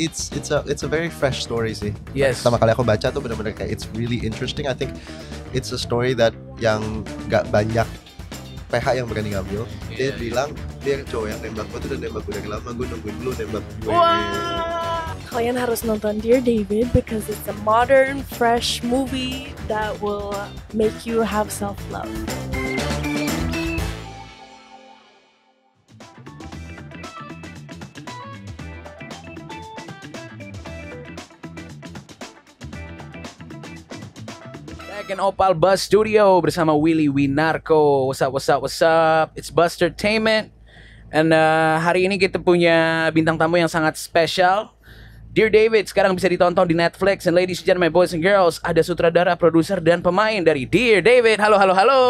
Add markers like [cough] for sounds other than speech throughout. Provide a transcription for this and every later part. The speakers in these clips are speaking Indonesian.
it's it's a it's a very fresh story sih. Yes. Pertama kali aku baca tuh benar-benar kayak it's really interesting. I think it's a story that yang nggak banyak PH yang berani ngambil. Yeah, dia yeah. bilang dia cowok yang nembak gue tuh udah nembak gue dari lama. Gue nungguin dulu nembak gue. Wow. Kalian harus nonton Dear David because it's a modern, fresh movie that will make you have self love. back in Opal Bus Studio bersama Willy Winarko. What's up, what's up, what's up? It's Bustertainment. And uh, hari ini kita punya bintang tamu yang sangat spesial. Dear David sekarang bisa ditonton di Netflix. And ladies and gentlemen, boys and girls, ada sutradara, produser, dan pemain dari Dear David. Halo, halo, halo.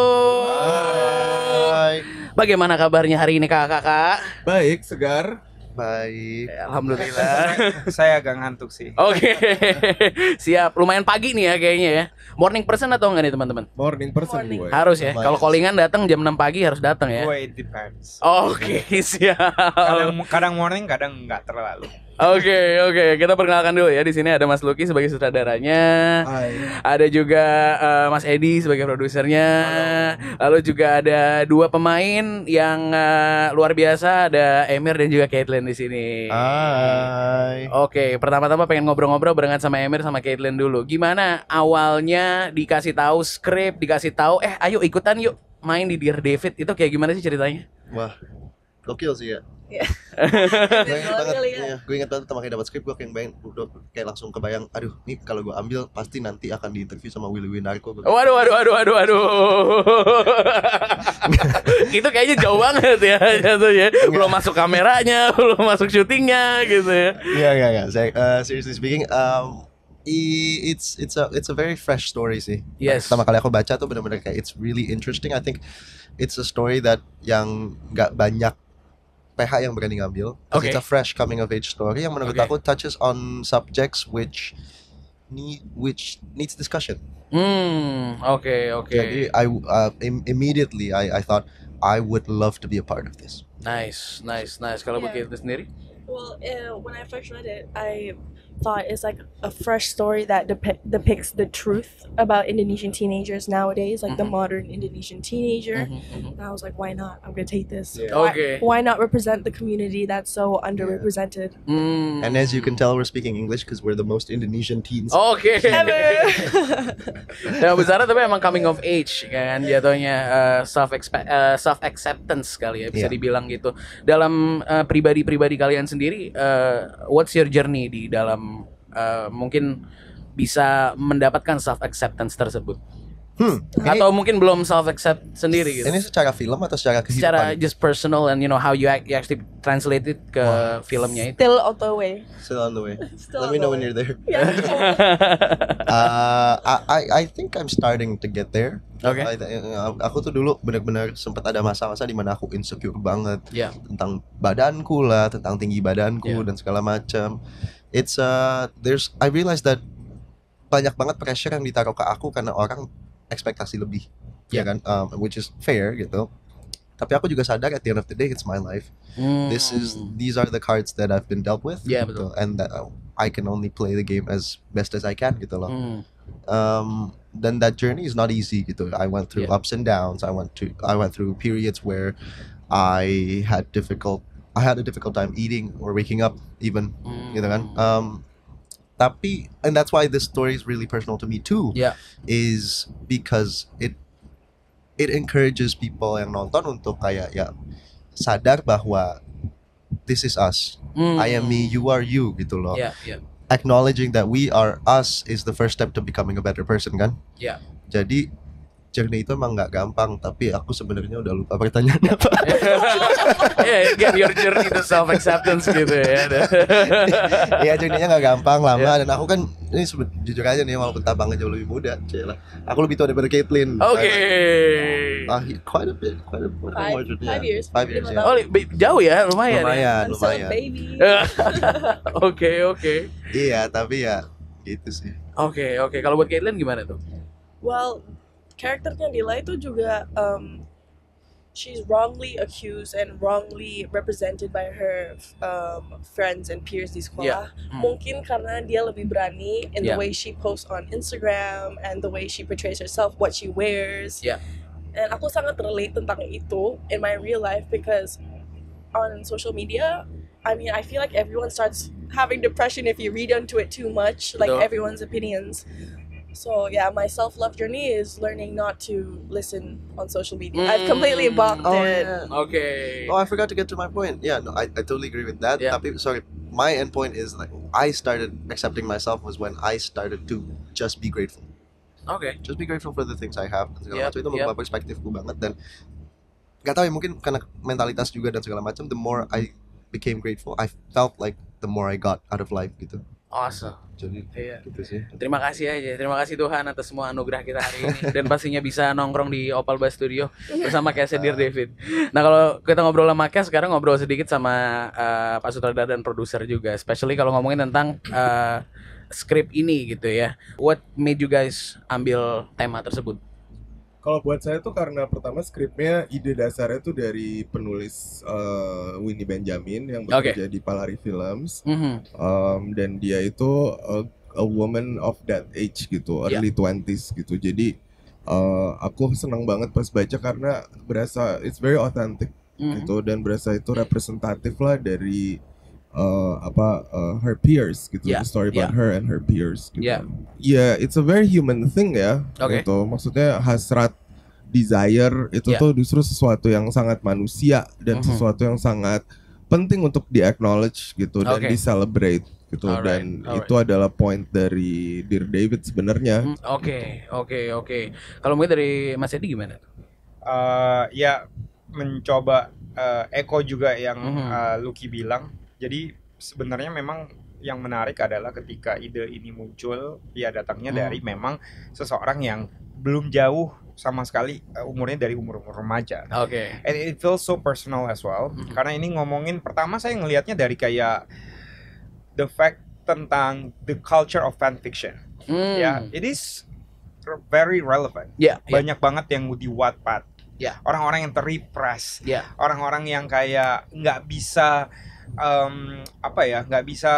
Hai. Bagaimana kabarnya hari ini kakak-kakak? Baik, segar. Baik. Ya, Alhamdulillah. Saya agak ngantuk sih. Oke. Okay. [laughs] Siap. Lumayan pagi nih ya kayaknya ya. Morning person atau enggak nih teman-teman? Morning person Morning. gue. Harus ya. Kalau callingan datang jam 6 pagi harus datang ya. Oke, okay, [laughs] siap. Kadang, kadang morning, kadang enggak terlalu. Oke okay, oke okay. kita perkenalkan dulu ya di sini ada Mas Lucky sebagai sutradaranya, Hai. ada juga uh, Mas Edi sebagai produsernya, lalu juga ada dua pemain yang uh, luar biasa ada Emir dan juga Caitlin di sini. Hai. Oke okay, pertama-tama pengen ngobrol-ngobrol barengan sama Emir sama Caitlin dulu. Gimana awalnya dikasih tahu skrip, dikasih tahu eh ayo ikutan yuk main di Dear David itu kayak gimana sih ceritanya? Wah gokil sih ya Ya. banget, ya. iya. gue inget banget terakhir dapat skrip gue kayak bayang udah kayak langsung kebayang aduh nih kalau gue ambil pasti nanti akan diinterview sama Willy Winarko waduh waduh waduh waduh waduh [laughs] itu kayaknya jauh banget ya jatuhnya belum masuk kameranya [laughs] belum masuk syutingnya gitu ya iya iya iya saya eh, seriously speaking um, it's it's a it's a very fresh story sih. Yes. Pertama kali aku baca tuh benar-benar kayak it's really interesting. I think it's a story that yang nggak banyak PH yang berani ngambil. Okay. It's a fresh coming of age story yang menurut okay. aku touches on subjects which need which needs discussion. Hmm, oke okay, oke. Okay. Jadi I uh, im immediately I I thought I would love to be a part of this. Nice, nice, nice. Kalau yeah. begitu sendiri? Well, uh, when I first read it, I Thought is like a fresh story that depi- depicts the truth about Indonesian teenagers nowadays, like mm-hmm. the modern Indonesian teenager. Mm-hmm, mm-hmm, and I was like, why not? I'm gonna take this. Yeah. Why, okay. Why, not represent the community that's so underrepresented? Yeah. Mm. And as you can tell, we're speaking English because we're the most Indonesian teens okay. [laughs] ever. nah, [laughs] Buzara tapi emang coming of age kan jatuhnya uh, eh, self uh, eh, self acceptance kali ya bisa yeah. dibilang gitu. Dalam uh, pribadi-pribadi kalian sendiri, uh, what's your journey di dalam uh, mungkin bisa mendapatkan self acceptance tersebut Hmm, atau ini, mungkin belum self accept sendiri gitu. Ini secara film atau secara kehidupan? Secara just personal and you know how you, act, you actually translate it ke wow. filmnya itu. Still on the way. Still on the way. [laughs] Still Let me know way. when you're there. Yeah. [laughs] uh, I I think I'm starting to get there. Oke. Okay. Uh, uh, aku tuh dulu benar-benar sempat ada masa-masa di mana aku insecure banget yeah. tentang badanku lah, tentang tinggi badanku yeah. dan segala macam. It's uh there's I realized that banyak banget pressure yang ditaruh ke aku karena orang ekspektasi lebih ya yeah. ya kan um, which is fair gitu tapi aku juga sadar at the end of the day it's my life mm. this is these are the cards that I've been dealt with yeah, gitu. betul. and that uh, I can only play the game as best as I can gitu loh mm. um, then that journey is not easy gitu I went through yeah. ups and downs I went to I went through periods where I had difficult I had a difficult time eating or waking up even mm. gitu kan um, tapi and that's why this story is really personal to me too. Yeah. Is because it it encourages people yang nonton untuk kayak ya sadar bahwa this is us. Mm. I am me, you are you gitu loh. Yeah, yeah. Acknowledging that we are us is the first step to becoming a better person kan? Yeah. Jadi journey itu emang nggak gampang, tapi aku sebenarnya udah lupa pertanyaannya apa. [laughs] yeah, get your journey to self acceptance gitu ya. Iya, jernihnya nggak gampang, lama yeah. dan aku kan ini jujur aja nih walaupun tabangnya jauh lebih muda, celah. Aku lebih tua daripada Caitlyn. Oke. Okay. Uh, iya, quite a bit, quite a bit. Five, five years. Five years. Yeah. Oh, jauh ya, lumayan. Lumayan, ya. lumayan. [laughs] Oke, oke. Iya, tapi ya gitu sih. Oke, okay, oke. Okay. Kalau buat Caitlyn gimana tuh? Well, karakternya Lila itu juga um, she's wrongly accused and wrongly represented by her um, friends and peers di sekolah. Yeah. Mm. Mungkin karena dia lebih berani in yeah. the way she posts on Instagram and the way she portrays herself, what she wears. Yeah. And aku sangat relate tentang itu in my real life because on social media, I mean, I feel like everyone starts having depression if you read into it too much, like no. everyone's opinions so yeah my self-love journey is learning not to listen on social media mm. i've completely bombed oh, it yeah. okay oh i forgot to get to my point yeah no i, I totally agree with that yeah. Tapi, sorry my end point is like i started accepting myself was when i started to just be grateful okay just be grateful for the things i have Yeah. yep, banget dan gak ya mungkin karena mentalitas juga dan segala macam the more i became grateful i felt like the more i got out of life gitu awesome jadi iya. gitu sih terima kasih aja terima kasih Tuhan atas semua anugerah kita hari ini dan pastinya bisa nongkrong di Opal Bass Studio bersama Dear ah. David nah kalau kita ngobrol sama Kes sekarang ngobrol sedikit sama uh, Pak Sutradara dan produser juga especially kalau ngomongin tentang uh, eh, script ini gitu ya what made you guys ambil tema tersebut kalau buat saya tuh karena pertama skripnya ide dasarnya tuh dari penulis uh, Winnie Benjamin yang bekerja okay. di Palari Films, mm -hmm. um, dan dia itu a, a woman of that age gitu, iya. early yeah. gitu. Jadi uh, aku senang banget pas baca karena berasa it's very authentic mm -hmm. gitu dan berasa itu representatif lah dari uh, apa uh, her peers gitu yeah. the story about yeah. her and her peers gitu. Yeah. yeah, it's a very human thing ya. Okay. Gitu. Maksudnya hasrat desire itu yeah. tuh justru sesuatu yang sangat manusia dan mm -hmm. sesuatu yang sangat penting untuk di acknowledge gitu okay. Gitu. dan di celebrate gitu alright, dan alright. itu adalah point dari Dear David sebenarnya. Oke, oke, oke. Kalau mungkin dari Mas Edi gimana? Uh, ya mencoba uh, Eko juga yang mm -hmm. uh, Lucky bilang jadi sebenarnya memang yang menarik adalah ketika ide ini muncul, ya datangnya hmm. dari memang seseorang yang belum jauh sama sekali eh, umurnya dari umur umur remaja. Oke. Okay. And it feels so personal as well. -hmm. Karena ini ngomongin pertama saya ngelihatnya dari kayak the fact tentang the culture of fan fiction. Mm. Ya, yeah, it is very relevant. Yeah, ya. Banyak yeah. banget yang di Wattpad. Yeah. Orang-orang yang terrepress. Yeah. Orang-orang yang kayak nggak bisa um, apa ya nggak bisa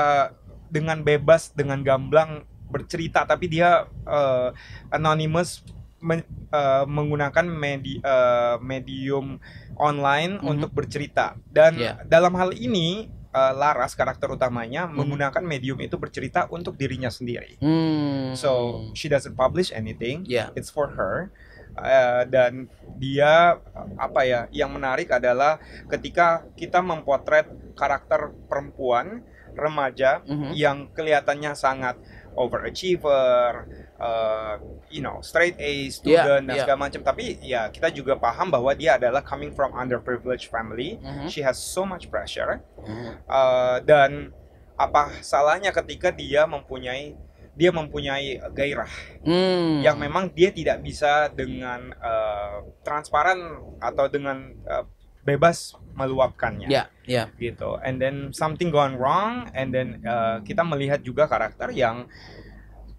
dengan bebas dengan gamblang bercerita tapi dia uh, anonymous men, uh, menggunakan medi, uh, medium online mm -hmm. untuk bercerita dan yeah. dalam hal ini uh, Laras karakter utamanya hmm. menggunakan medium itu bercerita untuk dirinya sendiri. Hmm. So she doesn't publish anything. Yeah. It's for her. Eh, dan dia apa ya yang menarik adalah ketika kita memotret karakter perempuan remaja mm -hmm. yang kelihatannya sangat overachiever, uh, you know, straight A student yeah, dan yeah. segala macam. Tapi ya kita juga paham bahwa dia adalah coming from underprivileged family. Mm -hmm. She has so much pressure. Mm -hmm. uh, dan apa salahnya ketika dia mempunyai dia mempunyai gairah hmm. yang memang dia tidak bisa dengan uh, transparan atau dengan uh, bebas meluapkannya. Ya, yeah, yeah. Gitu. And then something gone wrong and then uh, kita melihat juga karakter yang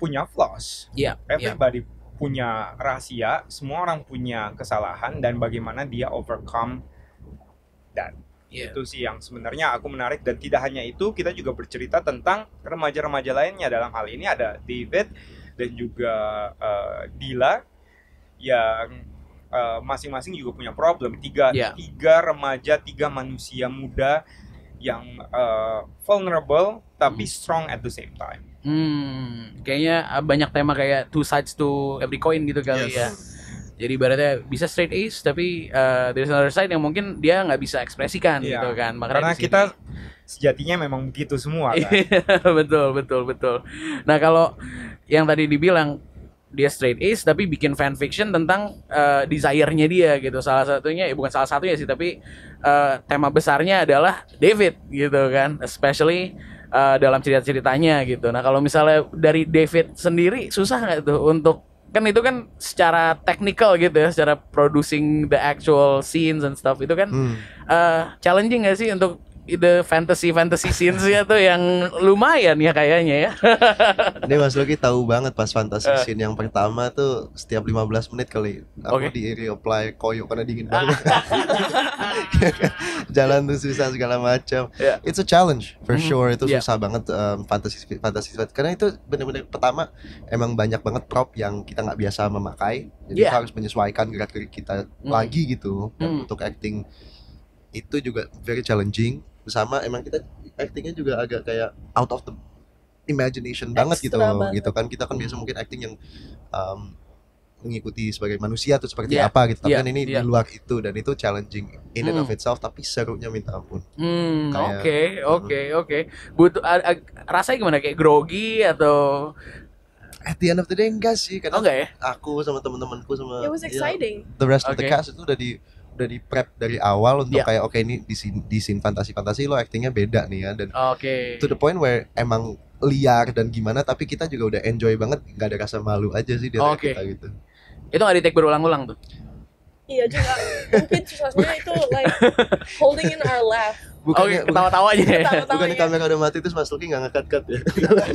punya flaws. Yeah, ya. Everybody yeah. punya rahasia, semua orang punya kesalahan dan bagaimana dia overcome that yeah. itu sih yang sebenarnya aku menarik dan tidak hanya itu kita juga bercerita tentang remaja-remaja lainnya dalam hal ini ada David dan juga uh, Dila yang eh, masing-masing uh, juga punya problem tiga yeah. tiga remaja tiga manusia muda yang uh, vulnerable tapi mm. strong at the same time. Hmm, kayaknya banyak tema kayak two sides to every coin gitu kali yes. ya jadi ibaratnya bisa straight A's tapi uh, there's another side yang mungkin dia nggak bisa ekspresikan yeah. gitu kan makanya karena kita sejatinya memang begitu semua kan [laughs] betul betul betul nah kalau yang tadi dibilang dia straight A's tapi bikin fan fiction tentang uh, desire-nya dia gitu salah satunya ya bukan salah satunya sih tapi uh, tema besarnya adalah David gitu kan especially uh, dalam cerita-ceritanya gitu nah kalau misalnya dari David sendiri susah nggak tuh untuk kan itu kan secara technical gitu ya secara producing the actual scenes and stuff itu kan hmm. uh, challenging gak sih untuk ide fantasy fantasy scenes ya tuh yang lumayan ya kayaknya ya. [laughs] Ini Mas Loki tahu banget pas fantasy eh. scene yang pertama tuh setiap 15 menit kali aku okay. di reapply koyo karena dingin [laughs] banget. [laughs] Jalan tuh susah segala macam. Yeah. It's a challenge for mhm. sure itu yeah. susah banget um, fantasy fantasy karena itu benar-benar pertama emang banyak banget prop yang kita nggak biasa memakai. Jadi yeah. harus menyesuaikan gerak-gerik kita mm. lagi gitu mm. untuk acting itu juga very challenging sama emang kita actingnya juga agak kayak out of the imagination Extra banget gitu banget. gitu kan kita kan hmm. biasa mungkin acting yang um, mengikuti sebagai manusia atau seperti yeah. apa gitu tapi yeah. kan ini yeah. di iya. luar itu dan itu challenging in mm. and of hmm. itself tapi serunya minta ampun hmm, oke gitu. oke oke butuh uh, rasanya gimana kayak grogi atau at the end of the day enggak sih karena oh, enggak ya? aku sama teman-temanku sama It was ya, exciting. the rest okay. of the cast itu udah di udah di prep dari awal untuk yeah. kayak oke okay, ini di sin di scene fantasi-fantasi lo aktingnya beda nih ya dan okay. to the point where emang liar dan gimana tapi kita juga udah enjoy banget nggak ada rasa malu aja sih dari okay. kita gitu itu nggak di take berulang-ulang tuh iya juga mungkin susahnya itu like holding in our laugh bukannya oh, ketawa-tawa aja ya Bukan bukannya kamera udah mati terus Mas Luki nggak ngekat kat ya [laughs] oke oke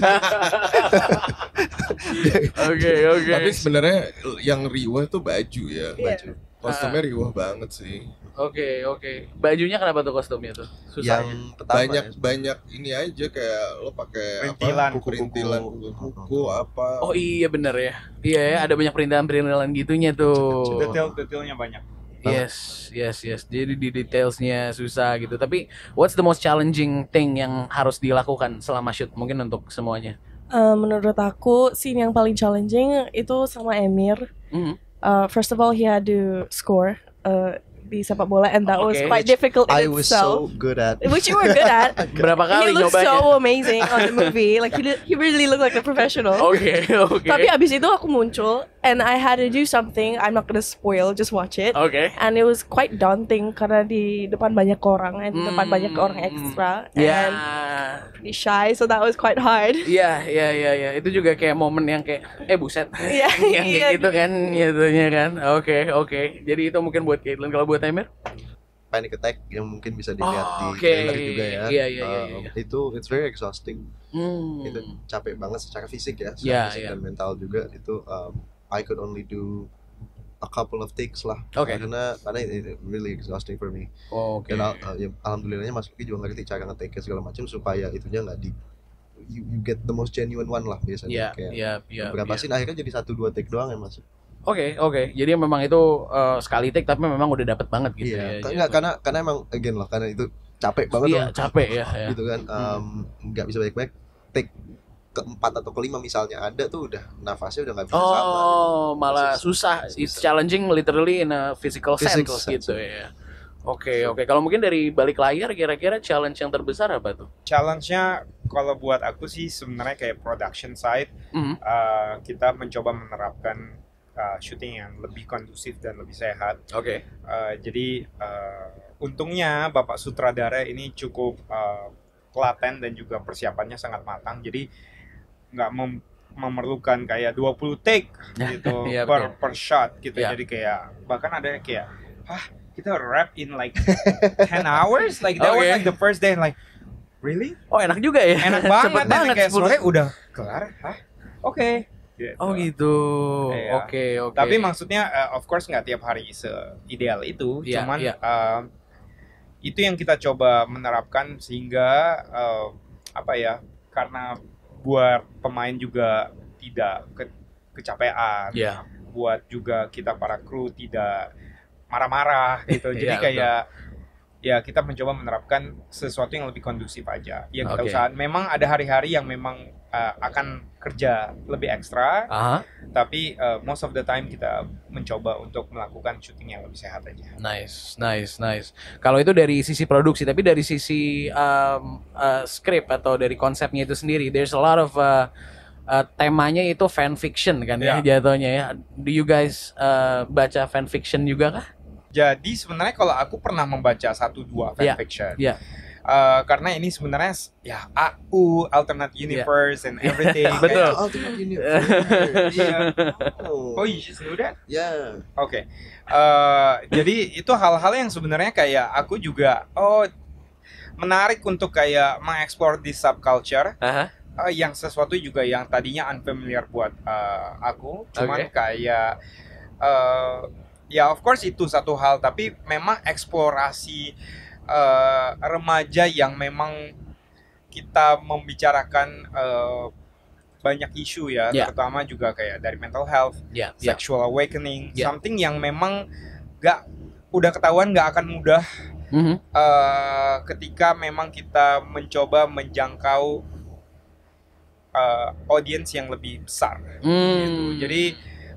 okay, okay. tapi sebenarnya yang riwa tuh baju ya yeah. baju Kostumnya uh, riuh banget sih. Oke, okay, oke. Okay. Bajunya kenapa tuh kostumnya tuh? Susah yang ya? banyak ya. banyak ini aja kayak lo pakai perintilan, apa? Kuku, perintilan kuku, kuku apa. Oh iya bener ya. Iya ya, ada banyak perintilan-perintilan gitunya tuh. Detail-detailnya banyak. Yes, yes, yes. Jadi di detailsnya susah gitu. Tapi what's the most challenging thing yang harus dilakukan selama shoot mungkin untuk semuanya? Uh, menurut aku scene yang paling challenging itu sama Emir. Mm -hmm Uh, first of all, he had to score uh, di sepak bola and that oh, okay. was quite difficult in I itself. was so good at. Which you were good at. [laughs] Berapa kali He looked nyobanya? so amazing on the movie. [laughs] Like he, he really looked like a professional. Oke, okay, oke. [laughs] Okay. Tapi abis itu aku muncul and I had to do something. I'm not gonna spoil, just watch it. Oke. Okay. And it was quite daunting karena di depan banyak orang and eh, di hmm. depan banyak orang ekstra yeah. and pretty shy, so that was quite hard. Iya, yeah, iya, yeah, iya, yeah, iya. Yeah. Itu juga kayak momen yang kayak eh buset. Yeah, yang kayak yeah. gitu kan, gitu kan. Oke, okay, oke. Okay. Jadi itu mungkin buat Caitlin kalau buat Panic Timer? panic attack yang mungkin bisa oh, dilihat oh, okay. di trailer juga ya. yeah, yeah, yeah, yeah. Uh, um, iya. itu it's very exhausting. Hmm. Itu capek banget secara fisik ya, secara yeah, fisik yeah. dan mental juga. Itu um, I could only do a couple of takes lah. Okay. Karena karena it, it really exhausting for me. Oh, okay. Dan uh, ya, alhamdulillahnya Mas Kiki juga ngerti cara ngetake segala macam supaya itunya nggak di you, you get the most genuine one lah biasanya yeah, kayak yeah, yeah, berapa yeah. sih akhirnya jadi satu dua take doang ya mas Oke, okay, oke. Okay. Jadi memang itu uh, sekali take tapi memang udah dapet banget gitu Iya. ya. Enggak, karena karena emang again loh, karena itu capek banget Iya, capek ya, ya. Gitu kan. Hmm. nggak um, hmm. bisa baik-baik. Take keempat atau kelima misalnya ada tuh udah nafasnya udah nggak bisa oh, sama. Oh, gitu. malah susah. susah. It's challenging literally in a physical, physical sense, sense gitu ya. ya. Oke, okay, oke. Okay. Kalau mungkin dari balik layar kira-kira challenge yang terbesar apa tuh? Challenge-nya kalau buat aku sih sebenarnya kayak production side mm -hmm. uh, kita mencoba menerapkan uh, shooting yang lebih kondusif dan lebih sehat. Oke. Okay. Uh, jadi uh, untungnya Bapak sutradara ini cukup uh, telaten dan juga persiapannya sangat matang. Jadi nggak mem memerlukan kayak 20 take [laughs] gitu yeah, iya, per yeah. per shot gitu. Yeah. Jadi kayak bahkan ada kayak ah kita rap in like 10 [laughs] hours like that okay. was like the first day like really? Oh enak juga ya. Enak banget. [laughs] Cepet banget. Kayak sore udah kelar. Hah? Oke. Okay gitu. Oh gitu. Iya. Oke yeah. oke. Okay. Tapi maksudnya uh, of course nggak tiap hari ideal itu. Yeah, cuman yeah. Iya. Uh, itu yang kita coba menerapkan sehingga uh, apa ya karena buat pemain juga tidak ke, kecapean. Yeah. Buat juga kita para kru tidak marah-marah gitu. [laughs] Iya, Jadi yeah, kayak betul ya kita mencoba menerapkan sesuatu yang lebih kondusif aja yang kita okay. usahakan. Memang ada hari-hari yang memang uh, akan kerja lebih ekstra, -huh. tapi uh, most of the time kita mencoba untuk melakukan syuting yang lebih sehat aja. Nice, nice, nice. Kalau itu dari sisi produksi, tapi dari sisi um, uh, script atau dari konsepnya itu sendiri, there's a lot of uh, uh, temanya itu fan fiction kan yeah. ya jatuhnya ya. Do you guys uh, baca fan fiction juga kah? Jadi sebenarnya kalau aku pernah membaca satu dua ya, fan yeah. fiction. Yeah uh, karena ini sebenarnya ya iya. AU [laughs] iya, [laughs] eh, alternate universe yeah. and everything. Betul. alternate universe. yeah. oh. iya you just that? Yeah. Oke. Okay. Uh, eh, jadi itu hal-hal yang sebenarnya kayak aku juga oh menarik untuk kayak mengeksplor di subculture. Uh -huh. Uh, yang sesuatu juga yang tadinya unfamiliar buat uh, aku, cuman okay. kayak uh, ya of course itu satu hal, tapi memang eksplorasi uh, remaja yang memang kita membicarakan uh, banyak isu ya, yeah. terutama juga kayak dari mental health, yeah. Ya. sexual awakening, yeah. something yang memang gak udah ketahuan gak akan mudah mm -hmm. uh, ketika memang kita mencoba menjangkau uh, audiens yang lebih besar. Mm. Gitu. Hmm. Jadi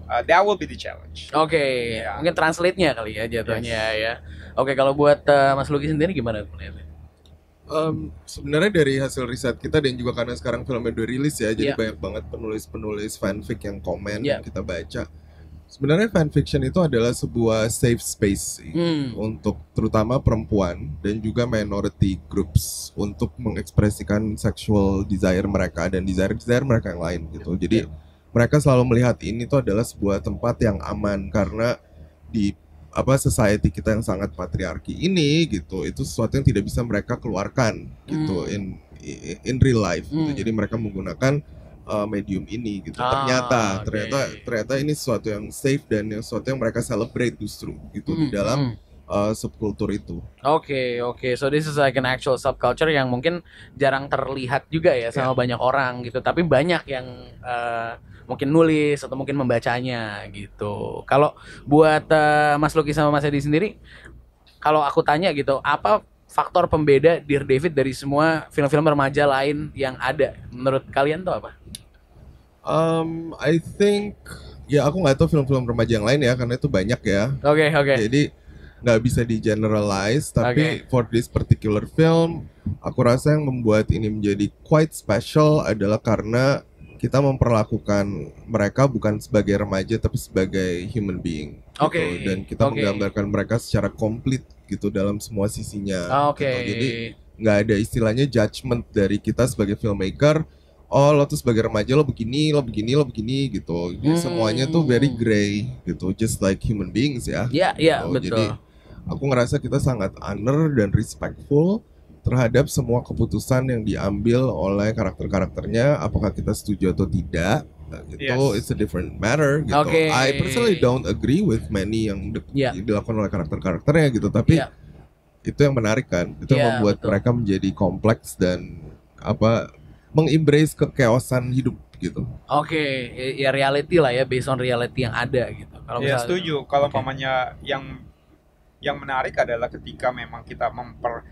uh, that will be the challenge. Oke, okay. yeah. mungkin translate-nya kali ya jatuhnya yes. ya. Oke, okay, kalau buat uh, Mas Luki sendiri gimana melihatnya? Um, sebenarnya dari hasil riset kita dan juga karena sekarang filmnya udah rilis ya, jadi yeah. banyak banget penulis-penulis fanfic yang komen yeah. yang kita baca. Sebenarnya fanfiction itu adalah sebuah safe space sih, hmm. untuk terutama perempuan dan juga minority groups untuk mengekspresikan sexual desire mereka dan desire desire mereka yang lain gitu. Iya. Jadi yeah mereka selalu melihat ini tuh adalah sebuah tempat yang aman karena di apa society kita yang sangat patriarki ini gitu itu sesuatu yang tidak bisa mereka keluarkan gitu mm. in in real life mm. gitu hmm. jadi mereka menggunakan uh, medium ini gitu ah, ternyata okay. ternyata ternyata ini sesuatu yang safe dan yang sesuatu yang mereka celebrate justru gitu mm. di hmm, dalam mm. Uh, subkultur itu. Oke okay, oke, okay. so this is like an actual subculture yang mungkin jarang terlihat juga ya sama yeah. banyak orang gitu, tapi banyak yang uh, mungkin nulis atau mungkin membacanya gitu. Kalau buat uh, Mas Luki sama Mas Edi sendiri, kalau aku tanya gitu, apa faktor pembeda Dear David dari semua film-film remaja lain yang ada menurut kalian tuh apa? Um, I think ya aku nggak tahu film-film remaja yang lain ya karena itu banyak ya. Oke okay, oke. Okay. Jadi nggak bisa di generalize tapi okay. for this particular film aku rasa yang membuat ini menjadi quite special adalah karena kita memperlakukan mereka bukan sebagai remaja tapi sebagai human being. Okay. Gitu. Dan kita okay. menggambarkan mereka secara komplit gitu dalam semua sisinya. Okay. Gitu. Jadi nggak ada istilahnya judgement dari kita sebagai filmmaker. Oh lo tuh sebagai remaja lo begini, lo begini, lo begini gitu. Jadi hmm. semuanya tuh very grey gitu, just like human beings ya. yeah, iya yeah, betul. Jadi aku ngerasa kita sangat honor dan respectful terhadap semua keputusan yang diambil oleh karakter-karakternya apakah kita setuju atau tidak nah, itu yes. it's a different matter gitu. Okay. I personally don't agree with many yang yeah. dilakukan oleh karakter-karakternya gitu tapi yeah. itu yang menarik kan itu yeah, yang membuat betul. mereka menjadi kompleks dan apa mengimbrace kekeosan hidup gitu. Oke, okay. ya reality lah ya based on reality yang ada gitu. Kalau ya, setuju kalau okay. pamannya yang yang menarik adalah ketika memang kita memper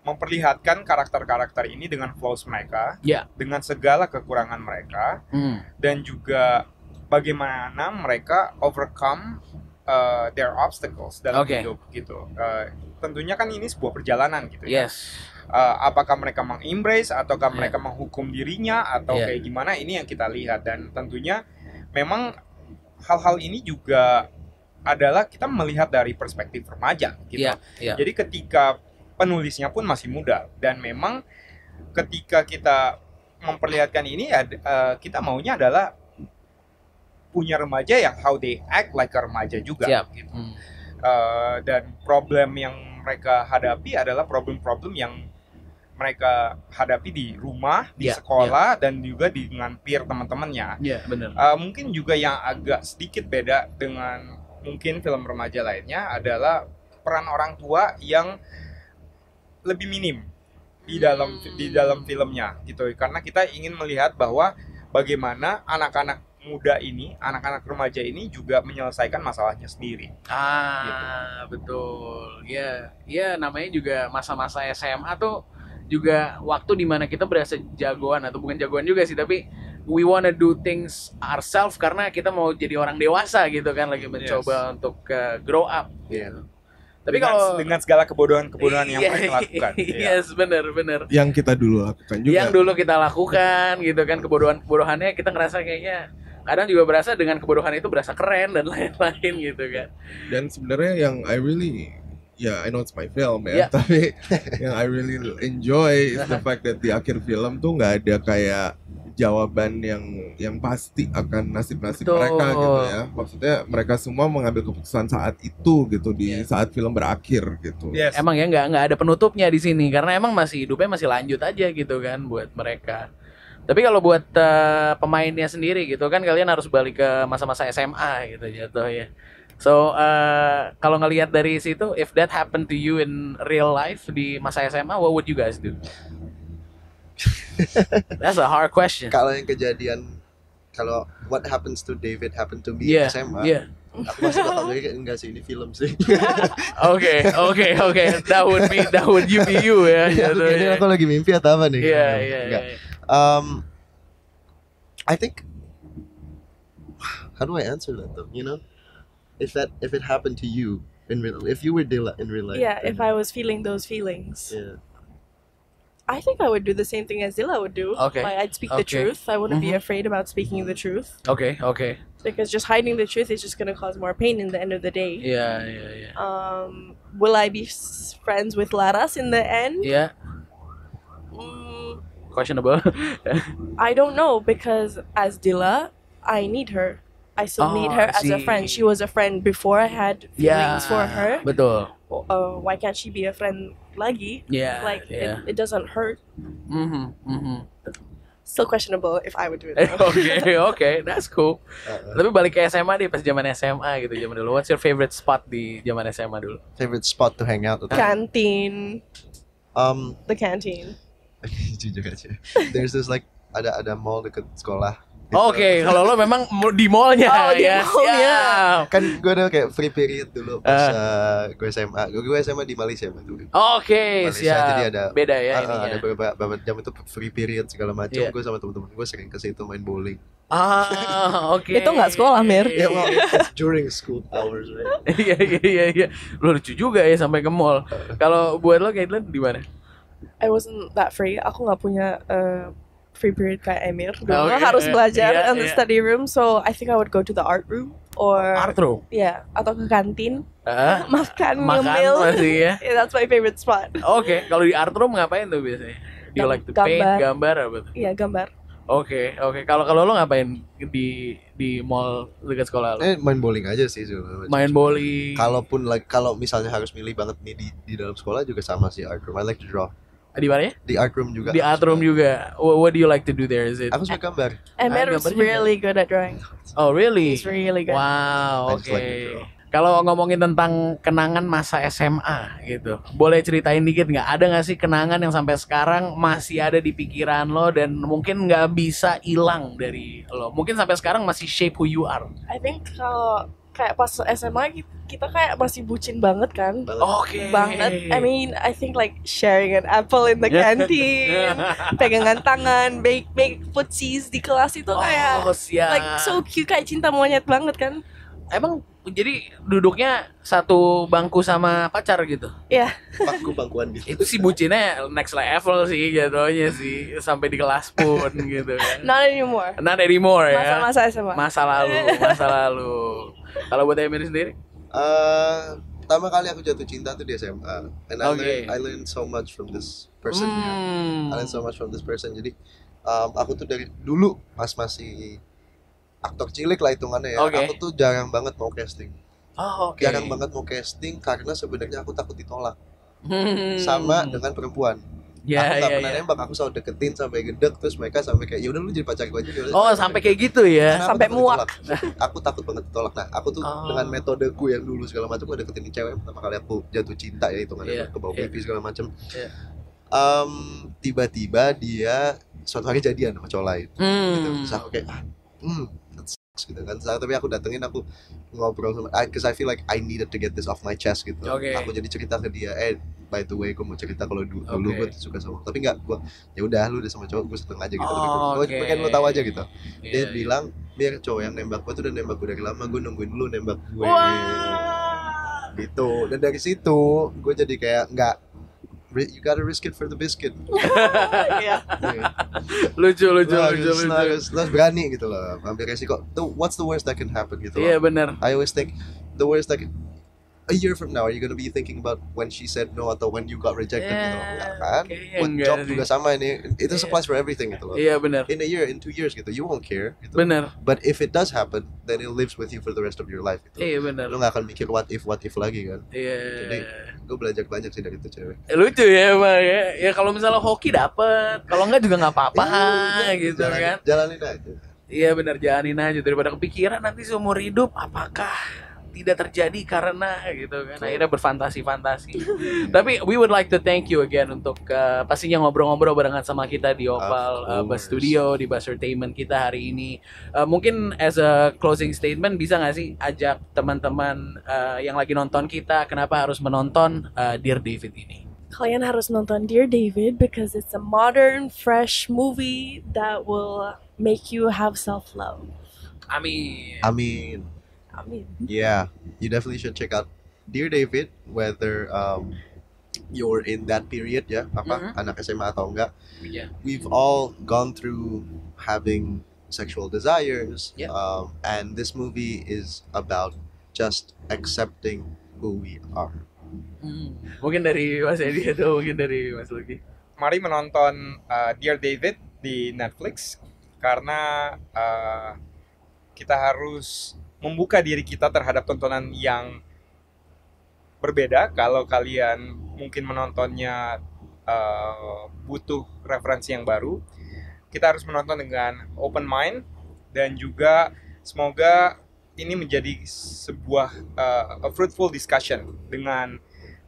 memperlihatkan karakter-karakter ini dengan flaws mereka, yeah. dengan segala kekurangan mereka, mm. dan juga bagaimana mereka overcome uh, their obstacles dalam okay. hidup gitu. Uh, tentunya kan ini sebuah perjalanan gitu ya. yes. ya. Uh, apakah mereka mengembrace ataukah yeah. mereka menghukum dirinya atau yeah. kayak gimana ini yang kita lihat dan tentunya memang hal-hal ini juga adalah kita melihat dari perspektif remaja gitu. Yeah, yeah. Jadi ketika penulisnya pun masih muda dan memang ketika kita memperlihatkan ini ya uh, kita maunya adalah punya remaja yang how they act like remaja juga gitu. Hmm. Uh, dan problem yang mereka hadapi adalah problem-problem yang mereka hadapi di rumah, di yeah, sekolah, yeah. dan juga di dengan peer teman-temannya. yeah, iya, eh, Uh, mungkin juga yang agak sedikit beda dengan mungkin film remaja lainnya adalah peran orang tua yang lebih minim di dalam hmm. di dalam filmnya gitu karena kita ingin melihat bahwa bagaimana anak-anak muda ini anak-anak remaja ini juga menyelesaikan masalahnya sendiri ah gitu. betul ya ya namanya juga masa-masa SMA tuh juga waktu dimana kita berasa jagoan atau bukan jagoan juga sih tapi we wanna do things ourselves karena kita mau jadi orang dewasa gitu kan lagi hmm, mencoba yes. untuk uh, grow up gitu. yeah tapi dengan, kalau dengan segala kebodohan-kebodohan yang kita iya. lakukan [laughs] iya yes, benar benar yang kita dulu lakukan juga yang dulu kita lakukan gitu kan kebodohan-kebodohannya kita ngerasa kayaknya kadang juga berasa dengan kebodohan itu berasa keren dan lain-lain gitu kan dan sebenarnya yang I really ya yeah, I know it's my film ya yeah. tapi [laughs] yang I really enjoy is the fact that di akhir film tuh nggak ada kayak jawaban yang yang pasti akan nasib-nasib mereka gitu ya. Maksudnya mereka semua mengambil keputusan saat itu gitu di yeah. saat film berakhir gitu. Yes. Emang ya nggak nggak ada penutupnya di sini karena emang masih hidupnya masih lanjut aja gitu kan buat mereka. Tapi kalau buat uh, pemainnya sendiri gitu kan kalian harus balik ke masa-masa SMA gitu jatuh ya. So uh, kalau ngelihat dari situ, if that happened to you in real life di masa SMA, what would you guys do? That's a hard question. Kalau yang kejadian kalau what happens to David happened to me yeah, SMA. Yeah. Aku masih bakal mikir enggak sih ini film sih. Oke, oke, oke. That would be that would you be you ya. Yeah, aku, [laughs] yeah. aku lagi mimpi atau apa nih? Iya, yeah, iya. Yeah, yeah, yeah. Um I think how do I answer that though? You know, if that if it happened to you in real, if you were Dela in real life. Yeah, if I was feeling those feelings. Yeah. I think I would do the same thing as Zilla would do. Okay. Like, I'd speak okay. the truth. I wouldn't mm-hmm. be afraid about speaking the truth. Okay, okay. Because just hiding the truth is just going to cause more pain in the end of the day. Yeah, yeah, yeah. Um, will I be s- friends with Laras in the end? Yeah. Mm, Questionable. [laughs] I don't know because as Dilla, I need her. I still oh, need ah, her as a friend. She was a friend before I had feelings yeah, for her. Betul. Oh, why can't she be a friend lagi? Yeah, like yeah. It, it doesn't hurt. Mm-hmm. Mm-hmm. Still questionable if I would do it. [laughs] okay, okay, that's cool. Uh, Tapi balik ke SMA deh pas zaman SMA gitu, zaman dulu. What's your favorite spot di zaman SMA dulu? Favorite spot to hang out? Canteen. Um, the canteen. [laughs] Jujur aja. There's this like ada ada mall dekat sekolah Gitu. Oke, okay, kalau lo memang di mallnya oh, di yes. Ya. mallnya. Iya. Kan gue ada kayak free period dulu pas uh. Eh. uh, eh, gue SMA. Gue SMA di Malaysia dulu. Oke, okay, Malaysia, siap. Jadi ada beda ya uh, Ada beberapa, beberapa jam itu free period segala macam. Yeah. Gue sama teman-teman gue sering ke situ main bowling. Ah, oke. Okay. itu nggak sekolah, Mir. Ya, yeah, well, iya. during school hours, Iya, iya, iya, iya. Lo lucu juga ya sampai ke mall. Kalau buat lo, Caitlin, di mana? I wasn't that free. Aku nggak punya uh, free period kayak Emir dulu oh, yeah, harus iya. belajar yeah, in the iya. study room so I think I would go to the art room or art room ya yeah, atau ke kantin uh, [laughs] makan ngemil masih ya [laughs] yeah, that's my favorite spot oke okay. kalau di art room ngapain tuh biasanya you like to gambar. paint gambar apa tuh iya yeah, gambar oke okay, oke okay. kalau kalau lo ngapain di di mall dekat sekolah lo? Eh, main bowling aja sih Cuman. Main bowling. Kalaupun like kalau misalnya harus milih banget nih di di dalam sekolah juga sama sih art room. I like to draw di mana ya? Di art room juga. Di art room juga. What, what do you like to do there? Is it? Aku suka gambar. Eh, Matt ah, is really good at drawing. Oh really? He's really good. Wow. Oke. Okay. Like Kalau ngomongin tentang kenangan masa SMA gitu, boleh ceritain dikit nggak? Ada nggak sih kenangan yang sampai sekarang masih ada di pikiran lo dan mungkin nggak bisa hilang dari lo? Mungkin sampai sekarang masih shape who you are. I think kalau kayak pas SMA kita kayak masih bucin banget kan okay. banget I mean I think like sharing an apple in the canteen [laughs] pegangan tangan make put footsies di kelas itu oh, kayak oh, like so cute kayak cinta monyet banget kan emang jadi duduknya satu bangku sama pacar gitu. Iya. Yeah. Bangku bangkuan gitu. Itu si bucinnya next level sih jadinya sih sampai di kelas pun gitu kan. Not anymore. Not anymore -masa ya. Masa-masa SMA. Masa lalu, masa lalu. Kalau buat Emir sendiri? Uh, pertama kali aku jatuh cinta tuh di SMA. And I okay. I learned, I learned so much from this person. Ya. Hmm. I learned so much from this person. Jadi um, aku tuh dari dulu pas masih aktor cilik lah hitungannya ya. Okay. Aku tuh jarang banget mau casting. Oh, okay. Jarang banget mau casting karena sebenarnya aku takut ditolak. Hmm. Sama dengan perempuan yeah, aku iya, nggak yeah, pernah yeah. nembak aku selalu deketin sampai gedek terus mereka sampai kayak yaudah lu jadi pacar gue aja oh sampai kayak gitu ya nah, sampai aku muak aku takut banget ditolak nah aku tuh oh. dengan metode gue yang dulu segala macam gue deketin ini cewek pertama kali aku jatuh cinta ya itu kan, yeah, ke bawah yeah. pipi segala macam yeah. Iya. um, tiba-tiba dia suatu hari jadian sama cowok lain mm. gitu. terus aku kayak ah, hmm, gitu kan tapi aku datengin aku ngobrol sama I, cause I feel like I needed to get this off my chest gitu okay. aku jadi cerita ke dia eh by the way gue mau cerita kalau dulu, okay. dulu gue suka sama tapi nggak gue ya udah lu udah sama cowok gue setengah aja gitu oh, tapi gue okay. pengen lu tahu aja gitu yeah, dia yeah. bilang biar cowok yang nembak gue tuh udah nembak gue dari lama gue nungguin lu nembak gue wow. gitu dan dari situ gue jadi kayak nggak you gotta risk it for the biscuit. [laughs] yeah. [laughs] lucu lucu nah, lucu lucu. Nah, nah, berani gitu loh ambil resiko. what's the worst that can happen gitu? Iya yeah, benar. I always think the worst that can, a year from now are you gonna be thinking about when she said no atau when you got rejected yeah, gitu loh enggak kan okay, yeah, job juga sama ini itu yeah. applies for everything gitu loh iya yeah, benar in a year in two years gitu you won't care gitu. benar but if it does happen then it lives with you for the rest of your life gitu iya yeah, benar lu gak akan mikir what if what if lagi kan iya yeah. jadi gue belajar banyak sih dari itu cewek eh, lucu ya emang ya ya kalau misalnya hoki dapet kalau enggak juga nggak apa-apa yeah, iya, gitu kan. jalanin, kan jalanin aja Iya benar jalanin aja daripada kepikiran nanti seumur hidup apakah tidak terjadi karena gitu kan akhirnya berfantasi-fantasi. Iya. Tapi we would like to thank you again untuk uh, pastinya ngobrol-ngobrol barengan sama kita di Opal uh, Bus Studio di Bus Entertainment kita hari ini. Uh, mungkin as a closing statement bisa nggak sih ajak teman-teman uh, yang lagi nonton kita kenapa harus menonton uh, Dear David ini? Kalian harus nonton Dear David because it's a modern, fresh movie that will make you have self love. Amin. Amin. mean, yeah, you definitely should check out Dear David, whether um, you're in that period, yeah, apa, mm-hmm. anak SMA atau enggak. Yeah. We've all gone through having sexual desires, yeah. um, and this movie is about just accepting who we are. Hmm. Mungkin dari Mas Edi atau mungkin dari Mas Luki. Mari menonton uh, Dear David di Netflix karena uh, kita harus membuka diri kita terhadap tontonan yang berbeda kalau kalian mungkin menontonnya uh, butuh referensi yang baru kita harus menonton dengan open mind dan juga semoga ini menjadi sebuah uh, a fruitful discussion dengan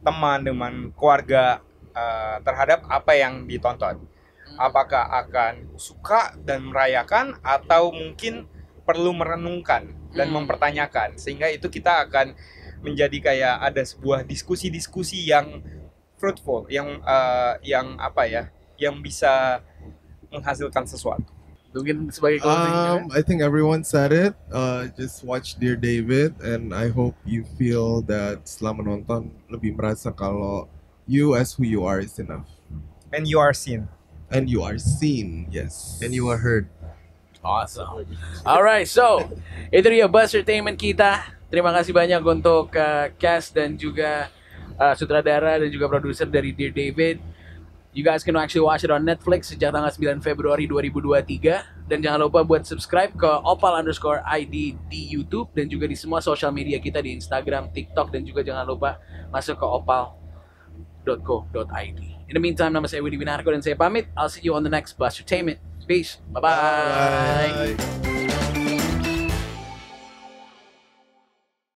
teman dengan keluarga uh, terhadap apa yang ditonton hmm. apakah akan suka dan merayakan atau mungkin perlu merenungkan dan hmm. mempertanyakan sehingga itu kita akan menjadi kayak ada sebuah diskusi-diskusi yang fruitful yang uh, yang apa ya yang bisa menghasilkan sesuatu mungkin sebagai closing um, ya? I think everyone said it uh, just watch Dear David and I hope you feel that setelah menonton lebih merasa kalau you as who you are is enough and you are seen and you are seen yes and you are heard Awesome. Alright, so itu dia entertainment kita. Terima kasih banyak untuk uh, cast dan juga uh, sutradara dan juga produser dari Dear David. You guys can actually watch it on Netflix sejak tanggal 9 Februari 2023. Dan jangan lupa buat subscribe ke opal underscore ID di YouTube dan juga di semua social media kita di Instagram, TikTok, dan juga jangan lupa masuk ke opal.co.id. In the meantime, nama saya Widi Winarko dan saya pamit. I'll see you on the next bus entertainment. Peace. Bye-bye. Bye.